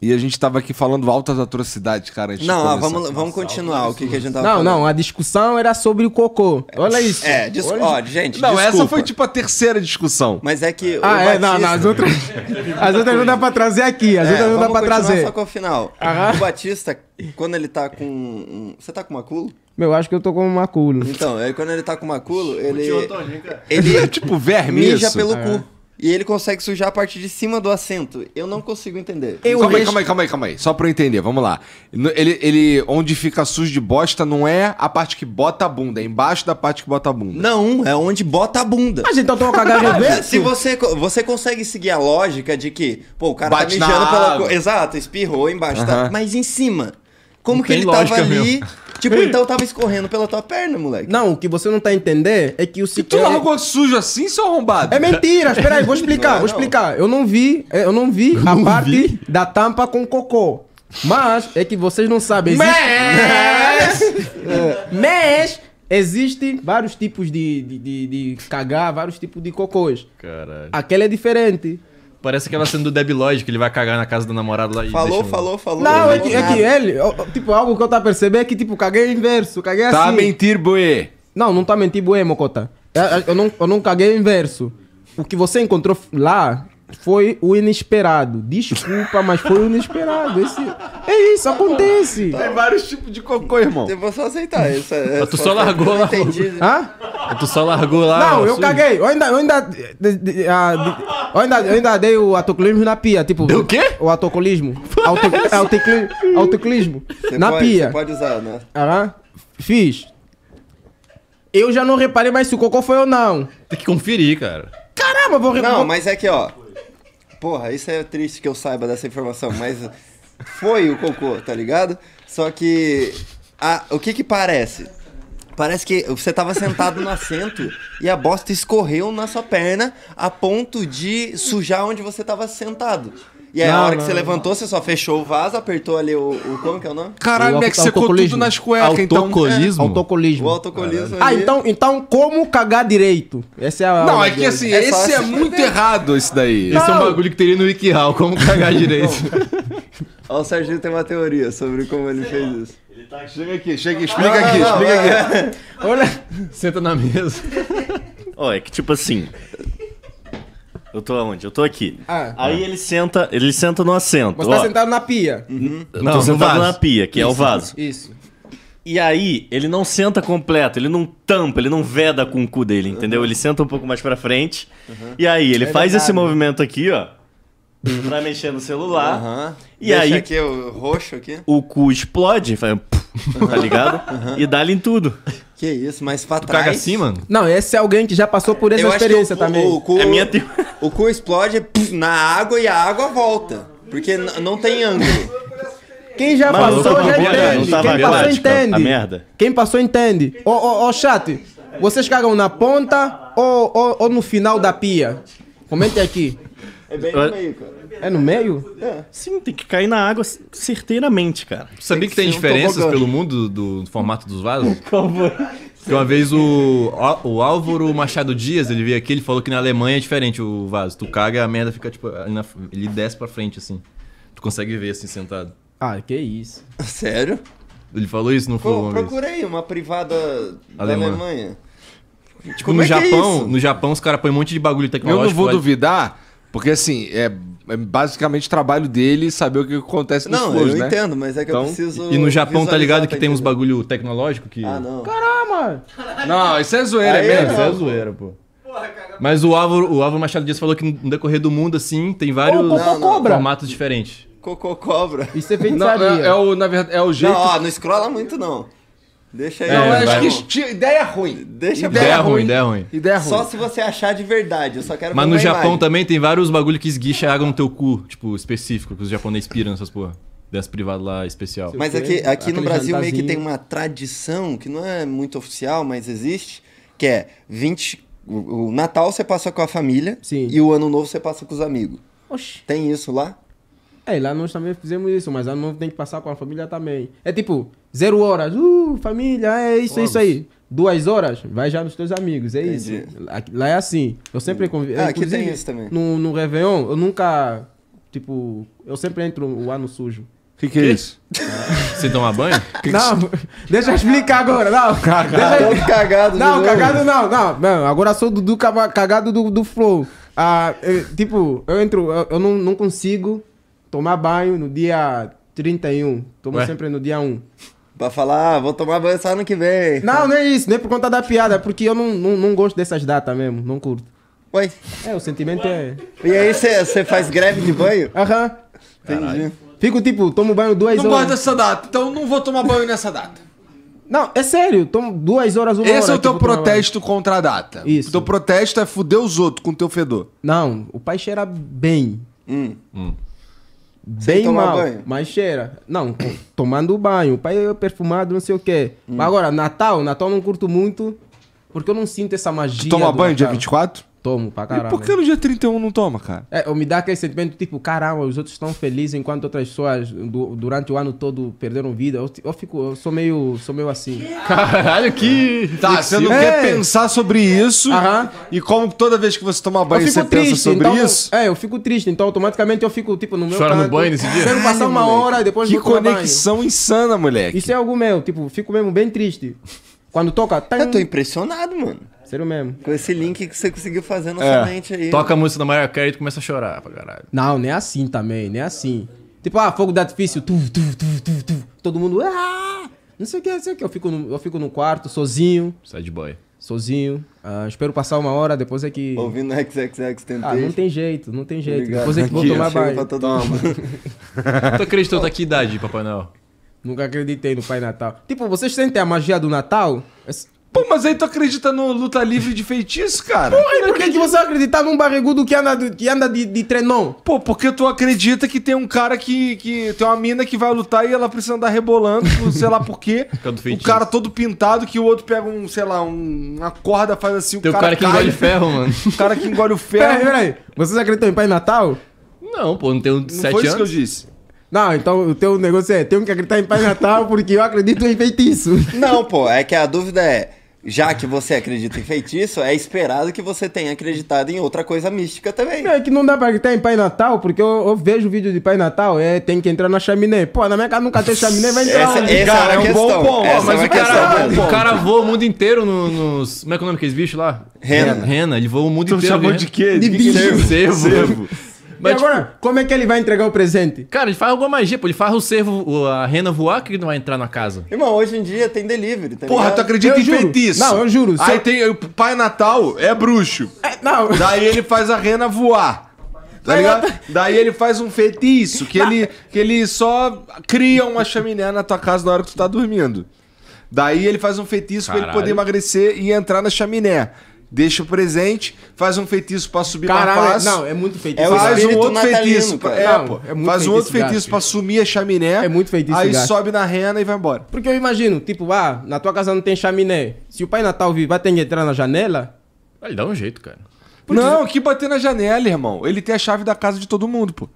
E a gente tava aqui falando altas atrocidades, cara. Não, vamos, vamos continuar. O que, que a gente tava não, falando? Não, não, a discussão era sobre o cocô. Olha isso. É, dis... Olha... Ó, gente. Não, desculpa. essa foi tipo a terceira discussão. Mas é que. Ah, é, Batista... não, não, as outras. as outras não dá pra trazer aqui. As é, outras não dá pra trazer. Só com o final. Aham. O Batista, quando ele tá com. Você tá com uma culo? Meu, acho que eu tô com maculo. Então, aí é, quando ele tá com maculo, ele. Ele é tipo verme. Mija pelo é. cu. E ele consegue sujar a parte de cima do assento. Eu não consigo entender. Eu calma, aí, calma aí, calma aí, calma aí. Só pra eu entender, vamos lá. Ele, ele, onde fica sujo de bosta não é a parte que bota a bunda, é embaixo da parte que bota a bunda. Não, é onde bota a bunda. Mas então tem uma cagada reversa. Se você, você consegue seguir a lógica de que, pô, o cara tá Bate tá mijando pela... Exato, espirrou embaixo. Tá... Mas em cima... Como que ele tava ali? Tipo, então tava escorrendo pela tua perna, moleque. Não, o que você não tá entendendo é que o E Tu largou sujo assim, seu arrombado? É mentira, espera aí, vou explicar, vou explicar. Eu não vi, é, eu não vi eu a não parte vi. da tampa com cocô. Mas é que vocês não sabem. Existe... Mas... É. Mas Existem vários tipos de, de, de, de, cagar, vários tipos de cocôs. Caralho. Aquela é diferente. Parece aquela cena do Deb Lloyd, que ele vai cagar na casa do namorado lá e Falou, falou, falou. Não, é que, é que ele... Tipo, algo que eu tava percebendo é que, tipo, caguei inverso, caguei tá assim. Tá mentir, Boê. Não, não tá mentir, Boê, Mocota. É, é, eu não, eu não caguei inverso. O que você encontrou lá foi o inesperado. Desculpa, mas foi o inesperado. Esse... É isso, tá acontece. Tá Tem vários tipos de cocô, irmão. Eu vou só aceitar isso. tu só largou lá. Tu só largou lá. Não, eu caguei. Eu ainda, eu ainda, eu ainda, eu ainda dei o autocolismo na pia. Tipo, Deu o quê? O autocolismo. Auto, é, autoclismo. autoclismo. Na pode, pia. pode usar, né? Aham. Fiz. Eu já não reparei mais se o cocô foi ou não. Tem que conferir, cara. Caramba, vou reparar. Não, mas é que, ó. Porra, isso é triste que eu saiba dessa informação, mas foi o cocô, tá ligado? Só que a, o que que parece? Parece que você tava sentado no assento e a bosta escorreu na sua perna a ponto de sujar onde você tava sentado. E aí, não, a hora não, que você não, levantou, você só fechou o vaso, apertou ali o. o como que é o nome? Caralho, o é que secou tudo nas cuecas, autocolismo. então. É. Autocolismo. O autocolismo. Ah, então, então como cagar direito? Essa é a. Não, é que assim, é esse é assim. muito errado, esse daí. Esse é um bagulho que teria no WikiHow, como cagar direito. Ó, o Serginho tem uma teoria sobre como ele fez isso. Ele tá... Chega aqui, chega, explica não, aqui, não, explica aqui. Olha, senta na mesa. Ó, oh, é que tipo assim, eu tô onde? Eu tô aqui. Ah. Aí ele senta, ele senta no assento. Mas tá ó. tá sentado na pia. Uhum. Não, tô sentado na pia, que Isso. é o vaso. Isso. E aí, ele não senta completo, ele não tampa, ele não veda com o cu dele, entendeu? Uhum. Ele senta um pouco mais pra frente. Uhum. E aí, ele é faz verdade. esse movimento aqui, ó. Uhum. Pra mexer no celular. Uhum. E Deixa aí. aqui o roxo aqui. O cu explode, faz, tá uhum. ligado? Uhum. E dá-lhe em tudo. Que isso, mas fatal. Caga assim, mano? Não, esse é alguém que já passou por essa Eu experiência acho que o, também. O, o É minha teoria o cu explode na água e a água volta. Porque não tem ângulo. Quem já passou já entende. Quem passou entende. Quem passou entende. Ô, ô, ô, chat, vocês cagam na ponta ou, ou, ou no final da pia? Comentem aqui. É bem no meio, cara. É no meio? É. Sim, tem que cair na água certeiramente, cara. Sabia que, que tem diferenças um pelo mundo do, do formato dos vasos? Como? que uma vez o, o Álvaro Machado Dias, ele veio aqui, ele falou que na Alemanha é diferente o vaso. Tu caga, a merda fica, tipo, na, ele desce pra frente, assim. Tu consegue ver, assim, sentado. Ah, que isso. Sério? Ele falou isso no fogo. Procurei uma privada Alemã. da Alemanha. Tipo, Como no é, é Japão, é no Japão os caras põem um monte de bagulho tecnológico. Eu não vou ali. duvidar porque assim, é, é, basicamente trabalho dele saber o que acontece nos Não, eu né? entendo, mas é que então, eu preciso. E no Japão, tá ligado que tá tem uns bagulho tecnológico que. Ah, não. Caramba! Não, isso é zoeira, é mesmo? Isso é zoeira, pô. Mas o Álvaro, o Álvaro Machado Dias falou que no decorrer do mundo, assim, tem vários não, não. formatos diferentes. Cocô cobra. Isso é feitiçaria. Não, é, é, o, na verdade, é o jeito... Não, ó, não escrola muito, não. Deixa aí. Não, é, acho que ideia ruim. Deixa ideia, ideia ruim, ruim, ideia ruim. Ideia ruim. Só se você achar de verdade. Eu só quero Mas no Japão imagem. também tem vários bagulho que esguicha água no teu cu, tipo, específico, que os japoneses piram nessas porra. Dessa privada lá especial. Mas aqui, aqui no Brasil meio que tem uma tradição, que não é muito oficial, mas existe, que é 20. O Natal você passa com a família Sim. e o ano novo você passa com os amigos. Oxi. Tem isso lá? É, lá nós também fizemos isso, mas a não tem que passar com a família também. É tipo, zero horas, uh, família, é isso, Vamos. isso aí. Duas horas, vai já nos teus amigos, é Entendi. isso. Lá é assim. Eu sempre convido. Ah, aqui tem isso também. No, no Réveillon, eu nunca. Tipo, eu sempre entro o ano sujo. O que, que, é isso? Você toma banho? Que não, que... deixa eu explicar agora. Não, cagado. Deixa... Tá cagado não, cagado não, não, não. Agora sou o Dudu cagado do, do Flow. Ah, eu, eh, tipo, eu entro, eu, eu não, não consigo tomar banho no dia 31. Toma Ué? sempre no dia 1. Pra falar, ah, vou tomar banho só ano que vem. Não, não é isso, nem por conta da piada, é porque eu não, não, não gosto dessas datas mesmo, não curto. Oi? É, o sentimento Ué? é. E aí você faz greve de banho? Aham. Entendi. Fico tipo, tomo banho duas não horas. Não gosto dessa data, então não vou tomar banho nessa data. Não, é sério, tomo duas horas, uma Esse é hora. Esse é o teu tipo, protesto contra a data. Isso. O teu protesto é foder os outros com o teu fedor. Não, o pai cheira bem. Hum. hum. Bem mal, banho? mas cheira. Não, tomando banho, pai eu perfumado, não sei o quê. Hum. Mas agora, Natal, Natal não curto muito, porque eu não sinto essa magia. Tu toma banho Natal. dia 24? Tomo pra caralho. E por que no dia 31 não toma, cara? É, me dá aquele sentimento tipo, caramba, os outros estão felizes enquanto outras pessoas durante o ano todo perderam vida. Eu, eu, fico, eu sou meio, sou meio assim. Caralho, que. Tá, você não é. quer pensar sobre isso. E como toda vez que você toma banho você triste, pensa sobre então, isso. É, eu fico triste, então automaticamente eu fico, tipo, no meu. Chora no banho nesse dia? Quero passar uma hora e depois. Que conexão insana, moleque. Isso é algo meu, tipo, fico mesmo bem triste. Quando toca. Tá... Eu tô impressionado, mano. Sério mesmo. Com esse link que você conseguiu fazer na é, sua mente aí. Toca a música da Maria Carey e tu começa a chorar pra caralho. Não, nem assim também, nem assim. Tipo, ah, fogo de artifício, tu, tu, tu, tu, tu. Todo mundo, ah! Não sei o que, não sei o que. Eu fico no, eu fico no quarto, sozinho. Sad boy. Sozinho. Ah, espero passar uma hora, depois é que... Ouvindo XXX tentei Ah, não tem jeito, não tem jeito. Obrigado. Depois é que vou aqui, tomar banho. Toma. tu acreditou da que idade, Papai Noel? Nunca acreditei no Pai Natal. Tipo, vocês sentem a magia do Natal? Pô, mas aí tu acredita no luta livre de feitiço, cara? Pô, e por que, que você acredita num barrigudo que anda, que anda de, de trenão? Pô, porque tu acredita que tem um cara que, que. Tem uma mina que vai lutar e ela precisa andar rebolando, por, sei lá por quê. o cara todo pintado, que o outro pega um, sei lá, um, uma corda, faz assim, tem o cara. Tem cara que cai, engole ferro, mano. O cara que engole o ferro. Peraí, peraí. Vocês acreditam em Pai Natal? Não, pô, não tem um sete anos. Foi isso que eu disse. Não, então o teu negócio é, tenho que acreditar em Pai Natal porque eu acredito em feitiço. Não, pô, é que a dúvida é já que você acredita em feitiço, é esperado que você tenha acreditado em outra coisa mística também. É que não dá pra acreditar em Pai Natal, porque eu, eu vejo vídeo de Pai Natal, é, tem que entrar na chaminé. Pô, na minha casa nunca tem chaminé, vai entrar essa, Essa é cara, é, um questão. bom ponto. Essa é mas é o, cara, questão, o, o cara voa o mundo inteiro no, nos... Como é que é o nome daqueles bichos lá? Rena. Rena, ele voa o mundo tu inteiro. Você chamou né? de quê? De, de bicho. Cervo. cervo. cervo. Mas, e agora, tipo, como é que ele vai entregar o presente? Cara, ele faz alguma magia, pô. Ele faz o cervo, a rena voar que ele não vai entrar na casa. Irmão, hoje em dia tem delivery, tá Porra, ligado? tu acredita eu em juro. feitiço? Não, eu juro. Aí eu... tem o Pai Natal é bruxo. É, não. Daí ele faz a rena voar. Tá ligado? Daí ele faz um feitiço que ele, que ele só cria uma chaminé na tua casa na hora que tu tá dormindo. Daí ele faz um feitiço Caralho. pra ele poder emagrecer e entrar na chaminé deixa o presente, faz um feitiço para subir Caralho, pra face. Não, é muito feitiço. É faz um outro natalino, feitiço. Cara. É, não, pô. É faz um outro feitiço para sumir a chaminé. É muito feitiço. Aí gasto. sobe na rena e vai embora. Porque eu imagino, tipo, ah, na tua casa não tem chaminé. Se o Pai Natal vir, vai ter que entrar na janela. Ele dá um jeito, cara. Porque... Não, que bater na janela, irmão. Ele tem a chave da casa de todo mundo, pô.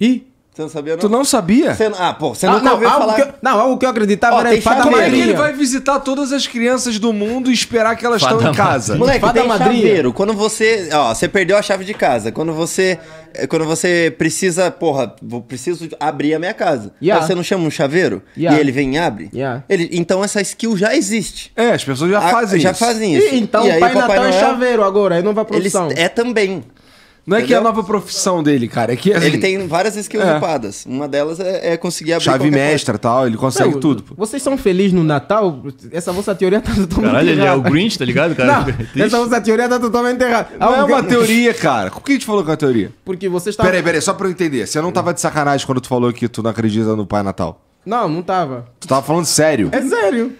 Ih? Você não sabia, não? Tu não sabia? ah, pô, você ah, nunca não, ouviu falar. Que não, algo que eu acreditava Ó, era fada madrinha. Como é que ele vai visitar todas as crianças do mundo e esperar que elas estão em casa? Moleque, fada tem madrinha. chaveiro. Quando você... Ó, você perdeu a chave de casa. Quando você... Eh, quando você precisa... Porra, vou preciso abrir a minha casa. Yeah. Aí você não chama um chaveiro? Yeah. E ele vem e abre? Yeah. Ele, então essa skill já existe. É, as pessoas já fazem a, isso. Já fazem isso. E, então e o Pai, Natal é chaveiro agora, aí não vai produção. Ele é também. Não é Entendeu? que é a nova profissão dele, cara. É que, assim, ele tem várias skills é. equipadas. Uma delas é, é conseguir abrir. Chave mestra e tal, ele consegue Não, tudo. Pô. Vocês são felizes no Natal? Essa vossa teoria tá totalmente errada. Caralho, ele é o Grinch, tá ligado, cara? Não, essa vossa teoria tá totalmente errada. Não é uma teoria, cara. O que a gente falou com a teoria? Porque vocês estavam. Peraí, peraí, só pra eu entender. Você não tava de sacanagem quando tu falou que tu não acredita no Pai Natal? Não, não tava. Tu tava falando sério? É sério.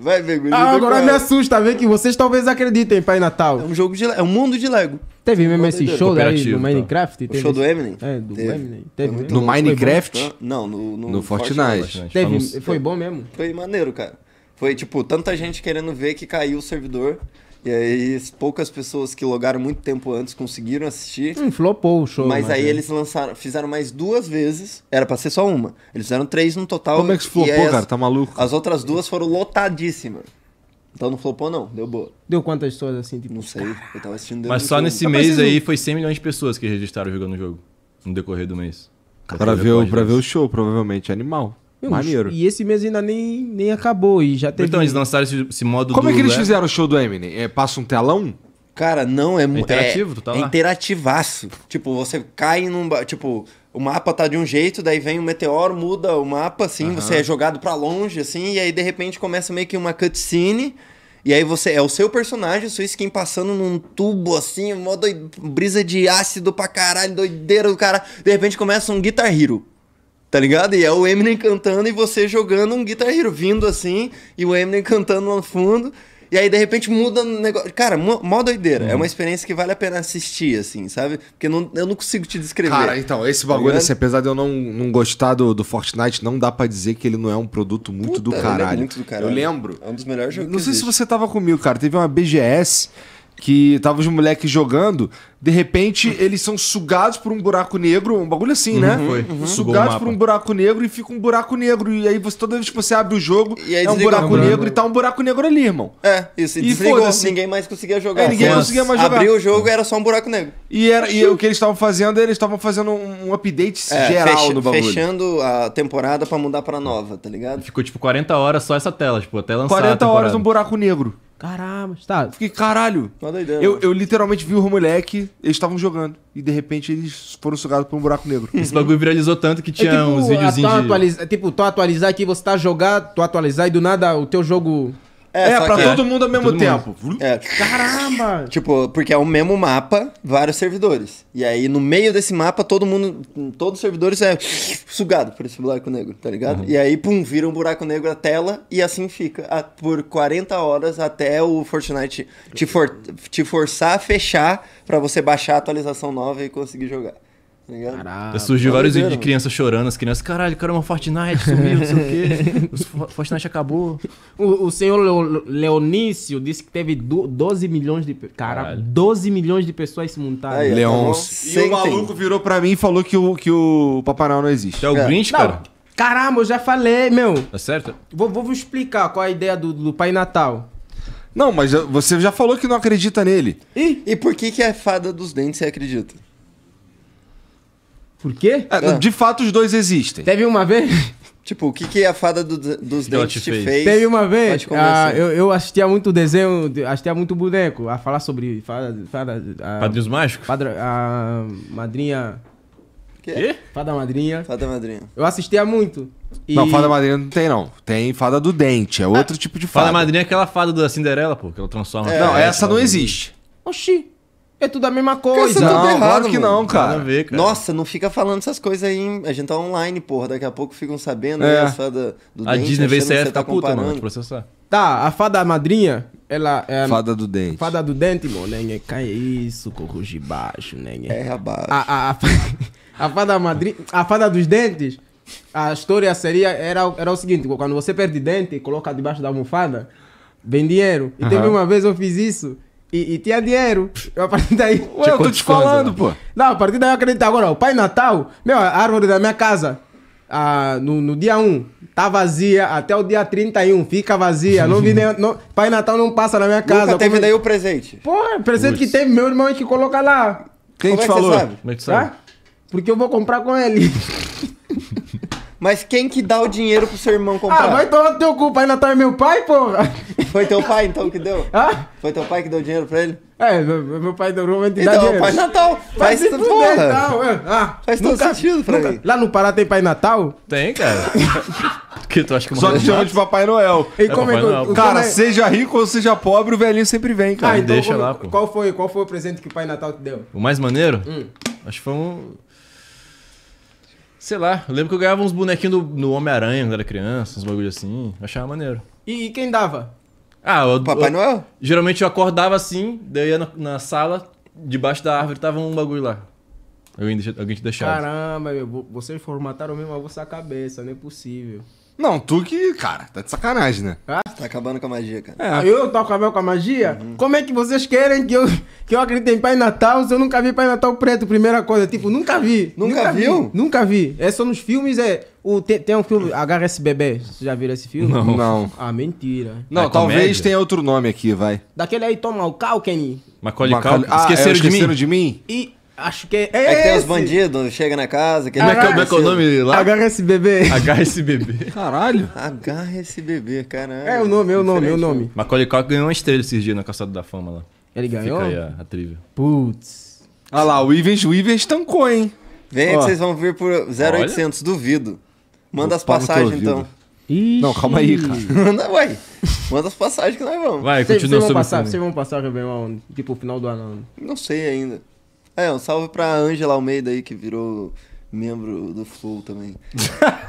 Vai ver, Ah, agora me assusta ver que vocês talvez acreditem em Pai Natal. É um jogo de. É um mundo de Lego. Teve mesmo esse show daí no tá. Minecraft? O show do Eminem? É, do teve. Eminem. Teve no Minecraft? Não, no, no, no Fortnite. Fortnite. Né? Teve, foi bom mesmo? Foi maneiro, cara. Foi, tipo, tanta gente querendo ver que caiu o servidor. E aí, poucas pessoas que logaram muito tempo antes conseguiram assistir. Hum, flopou o show. Mas, mas aí é. eles lançaram, fizeram mais duas vezes. Era pra ser só uma. Eles fizeram três no total. Como é que flopou, cara? Tá maluco? As outras duas foram lotadíssimas. Então não flopou, não. Deu boa. Deu quantas pessoas assim? Tipo... Não sei. Eu tava assistindo. Mas só nesse tá mês aí foi 100 milhões de pessoas que registraram jogando o jogo. No decorrer do mês. Pra ver, o, pra ver o show, provavelmente. Animal. Meu, Maneiro. E esse mês ainda nem, nem acabou. E já teve. Então, eles lançaram esse, esse modo Como é do, é que eles fizeram o show do Eminem? É, passa um telão? Cara, não, é muito. É interativo, é, tu tá lá. É interativaço. Tipo, você cai num. Tipo, o mapa tá de um jeito, daí vem um meteoro, muda o mapa, assim, você é jogado para longe, assim, e aí de repente começa meio que uma cutscene. E aí você é o seu personagem, sua skin passando num tubo assim, mó brisa de ácido pra caralho, doideira do cara. De repente começa um Guitar Hero. Tá ligado? E é o Eminem cantando e você jogando um Guitar Hero vindo assim, e o Eminem cantando no fundo. E aí, de repente, muda o negócio. Cara, mó doideira. É uhum. uma experiência que vale a pena assistir, assim, sabe? Porque não, eu não consigo te descrever. Cara, então, esse bagulho, tá assim, apesar de eu não, não gostar do, do Fortnite, não dá para dizer que ele não é um produto muito, Puta, do é caralho. É muito do caralho. Eu lembro. É um dos melhores jogos. Não sei existe. se você tava comigo, cara. Teve uma BGS que tava os moleques jogando de repente, eles são sugados por um buraco negro, um bagulho assim, né? Uhum, foi. Uhum. Sugados por um buraco negro e fica um buraco negro. E aí você toda vez que você abre o jogo, é um buraco uhum. negro e tá um buraco negro ali, irmão. É, isso. E desligou, foda ninguém mais conseguia jogar. É, ninguém conseguia mais jogar. Abriu o jogo era só um buraco negro. E, era, e o que eles estavam fazendo, eles estavam fazendo um, update é, geral fecha, no bagulho. Fechando a temporada pra mudar pra nova, tá ligado? Ficou tipo 40 horas só essa tela, tipo, até lançar 40 horas um buraco negro. Caramba, tá. Fiquei, caralho. Uma doideira. Eu, né? eu literalmente vi o moleque eles estavam jogando. E de repente eles foram sugados por um buraco negro. Esse bagulho viralizou tanto que é tinha tipo, é, é, tipo, uns videozinhos. De... Atualiza... Tipo, tu atualizar aqui, você tá jogar, tu atualizar e do nada o teu jogo é, é pra todo mundo ao mesmo todo tempo. É. Caramba! Tipo, porque é o mesmo mapa, vários servidores. E aí, no meio desse mapa, todo mundo. Todos os servidores é sugado por esse buraco negro, tá ligado? Uhum. E aí, pum, vira um buraco negro a tela e assim fica. A, por 40 horas até o Fortnite te, for, te forçar a fechar para você baixar a atualização nova e conseguir jogar. Tá ligado? Caraca, então surgiu vários vídeos de crianças chorando, as crianças, caralho, cara, é uma Fortnite sumiu, não sei o quê. Fortnite acabou. O, o senhor Leonício disse que teve 12 milhões de. Cara, caralho. 12 milhões de pessoas simultâneas. Leôncio. Tá e o maluco virou pra mim e falou que o, que o Papai Noel não existe. É o é. Grinch, cara? Não. Caramba, eu já falei, meu. Tá certo? Vou, vou explicar qual é a ideia do, do Pai Natal. Não, mas você já falou que não acredita nele. E, e por que, que a fada dos dentes você acredita? Por quê? É, ah. de fato, os dois existem. Teve uma vez. Tipo, o que, que a fada do, dos dentes te fez? fez? Teve uma vez, ah, eu, eu, assistia muito desenho, assistia muito boneco, a falar sobre fada... fada a, Padrinhos Mágicos? Padra, a madrinha... Quê? Quê? Fada Madrinha. Fada Madrinha. Eu assistia muito. E... Não, Fada Madrinha não tem, não. Tem Fada do Dente, é ah. outro ah, tipo de fada. Fada Madrinha é aquela fada da Cinderela, pô, que ela transforma... É, não, é, essa não existe. Oxi. É tudo a mesma é coisa. não, errado, claro que não, cara. ver, cara. Nossa, não fica falando essas coisas aí. A gente tá online, porra. Daqui a pouco ficam sabendo. É. Né, a do, do a dente, Disney VCF tá, é tá puta, mano. Te processar. Tá, a fada madrinha, ela é... Fada do dente. Fada do dente, mano. Né? Cai é isso, corro de baixo, né? É, abaixo. A, a, a, a fada madrinha... A fada dos dentes... A história seria... Era, era o seguinte. Quando você perde dente, coloca debaixo da almofada, vem dinheiro. E uhum. teve uma vez eu fiz isso... E, e, tinha dinheiro. Eu, a partir daí. Ué, eu tô te falando, pô. Não, a partir daí eu acredito. Agora, o Pai Natal, meu, a árvore da minha casa, ah, no, no, dia 1, tá vazia, até o dia 31, fica vazia. Não vi nem, não, Pai Natal não passa na minha casa. Nunca teve Como... daí é o presente. Porra, é presente que teve, meu irmão é que coloca lá. Quem Como te é falou? Como é que sabe? Ah? Porque eu vou comprar com ele. Mas quem que dá o dinheiro pro seu irmão comprar? Ah, vai tomar no teu cu, Pai Natal é meu pai, porra! Foi teu pai então que deu? Ah? Foi teu pai que deu dinheiro pra ele? É, meu, meu pai deu uma te dar então, dinheiro. Pai Natal, faz, faz tudo, porra. Natal, é. ah, faz nunca, todo sentido pra nunca. mim. Lá no Pará tem Pai Natal? Tem, cara. que tu acha que Só que chama de Papai Noel. E é como é que, Cara, é... seja rico ou seja pobre, o velhinho sempre vem, cara. Ah, então, então, deixa como, lá, pô. Qual foi, qual foi o presente que o Pai Natal te deu? O mais maneiro? Hum. Acho que foi um... Sei lá, lembro que eu ganhava uns bonequinhos do, Homem-Aranha quando era criança, uns bagulho assim. Achava maneiro. E, e quem dava? Ah, o Papai eu, Noel? Geralmente eu acordava assim, daí eu ia na, na sala, debaixo da árvore tava um bagulho lá. Alguém, deixa, alguém te deixava. Caramba, meu, vocês formataram mesmo a vossa cabeça, não é possível. Não, tu que, cara, tá de sacanagem, né? Ah, tá acabando com a magia, cara. É. Ah, eu tô acabando com a magia? Uhum. Como é que vocês querem que eu, que eu acredite em Pai Natal se eu nunca vi Pai Natal preto, primeira coisa? Tipo, nunca vi. Nunca, nunca viu? Vi, nunca vi. É só nos filmes, é. O, tem, tem um filme, HSBB, vocês já viram esse filme? Não. Não. Ah, mentira. Não, é talvez tenha outro nome aqui, vai. Daquele aí, Tom o Kenny. Macaulay Culkin. Ah, esqueceram, é, esqueceram de mim? De mim? E Acho que é. É, é que tem os bandidos, chega na casa. Que é, como é que é o nome lá? HSBB. HSBB. Caralho. HSBB, caralho. É o nome, é o nome, é o nome. Macaulay ganhou uma estrela esses dias na Calçada da Fama lá. Ele ganhou? Fica aí a, a Puts. Putz. Olha ah lá, o Ivens, o Ivens tancou, hein? Vem que vocês vão vir por 0800, Olha. duvido. Manda as passagens então. Ixi. Não, calma aí, cara. Manda, uai. Manda as passagens que nós vamos. Vai, continua sobre passar, Vocês vão passar, Réveillon, tipo, final do ano. Não sei ainda. É, um salve pra Angela Almeida aí, que virou membro do Flow também.